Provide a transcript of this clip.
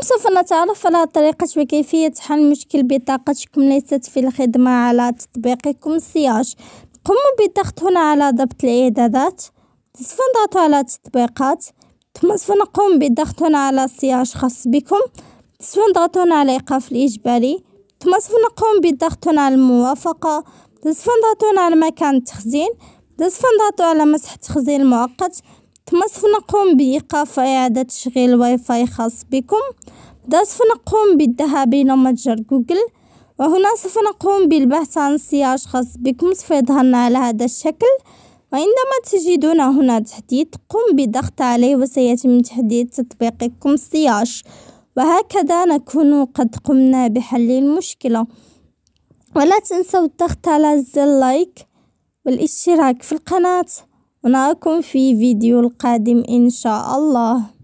سوف نتعرف على طريقة وكيفية حل مشكل بطاقتكم ليست في الخدمة على تطبيقكم سياج قموا بالضغط هنا على ضبط الإعدادات سوف نضغط على تطبيقات ثم سوف نقوم بالضغط هنا على سياج خاص بكم سوف نضغط هنا على الإيقاف الإجباري ثم سوف نقوم بالضغط هنا على الموافقة سوف نضغط هنا على مكان التخزين سوف نضغط على مسح التخزين المؤقت تمسفنكم بإيقاف إعادة تشغيل واي فاي خاص بكم بدأ سوف نقوم بالذهاب إلى متجر جوجل وهنا سوف نقوم بالبحث عن سياج خاص بكم سوف يظهرنا على هذا الشكل وعندما تجدون هنا تحديد قم بالضغط عليه وسيتم تحديد تطبيقكم سياج وهكذا نكون قد قمنا بحل المشكلة ولا تنسوا الضغط على زر لايك والاشتراك في القناة ونراكم في فيديو القادم إن شاء الله